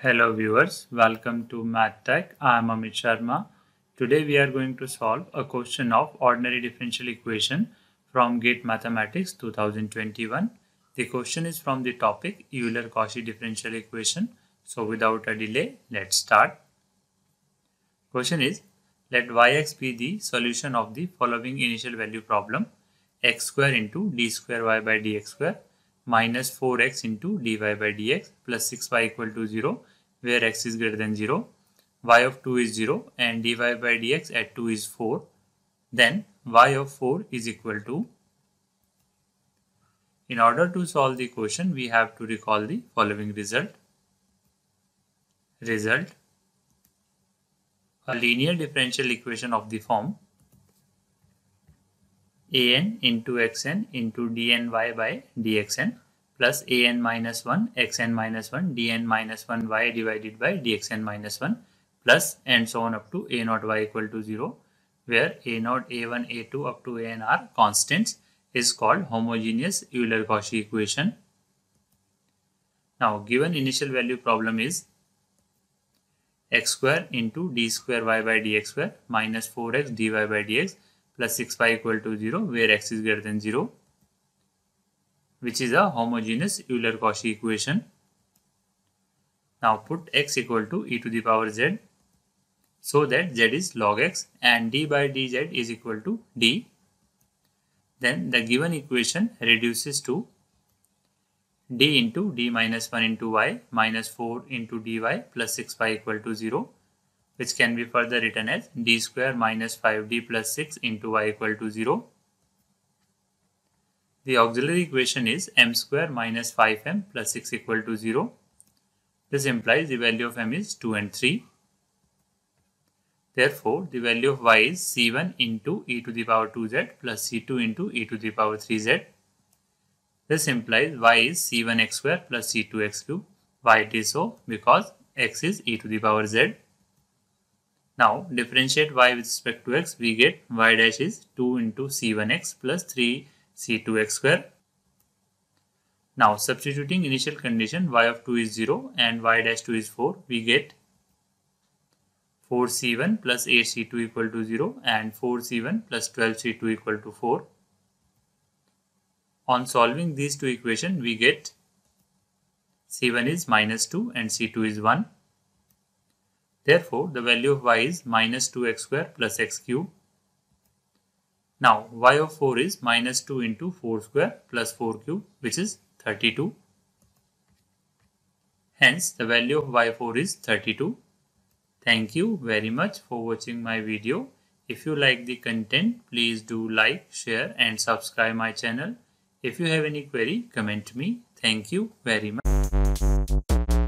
Hello viewers, welcome to MathTech. I am Amit Sharma. Today we are going to solve a question of ordinary differential equation from GATE Mathematics 2021. The question is from the topic Euler-Cauchy differential equation. So without a delay, let's start. Question is, let yx be the solution of the following initial value problem x square into d square y by dx square minus 4x into dy by dx plus 6y equal to 0 where x is greater than 0 y of 2 is 0 and dy by dx at 2 is 4 then y of 4 is equal to in order to solve the equation we have to recall the following result result a linear differential equation of the form an into xn into dny by dxn plus an minus 1 xn minus 1 dn minus 1 y divided by dxn minus 1 plus and so on up to a naught y equal to 0 where a naught a1 a2 up to an are constants is called homogeneous Euler-Cauchy equation. Now given initial value problem is x square into d square y by dx square minus 4x dy by dx plus 6y equal to 0 where x is greater than 0 which is a homogeneous Euler-Cauchy equation. Now put x equal to e to the power z so that z is log x and d by dz is equal to d. Then the given equation reduces to d into d minus 1 into y minus 4 into dy plus 6y equal to 0 which can be further written as d square minus 5d plus 6 into y equal to 0. The auxiliary equation is m square minus 5m plus 6 equal to 0. This implies the value of m is 2 and 3. Therefore, the value of y is c1 into e to the power 2z plus c2 into e to the power 3z. This implies y is c1x square plus c2x cube. Why it is so? Because x is e to the power z now differentiate y with respect to x, we get y dash is 2 into c1x plus 3 c2x square. Now substituting initial condition y of 2 is 0 and y dash 2 is 4, we get 4c1 plus 8c2 equal to 0 and 4c1 plus 12c2 equal to 4. On solving these two equations, we get c1 is minus 2 and c2 is 1. Therefore, the value of y is minus 2x square plus x cube. Now, y of 4 is minus 2 into 4 square plus 4 cube, which is 32. Hence, the value of y4 is 32. Thank you very much for watching my video. If you like the content, please do like, share and subscribe my channel. If you have any query, comment me. Thank you very much.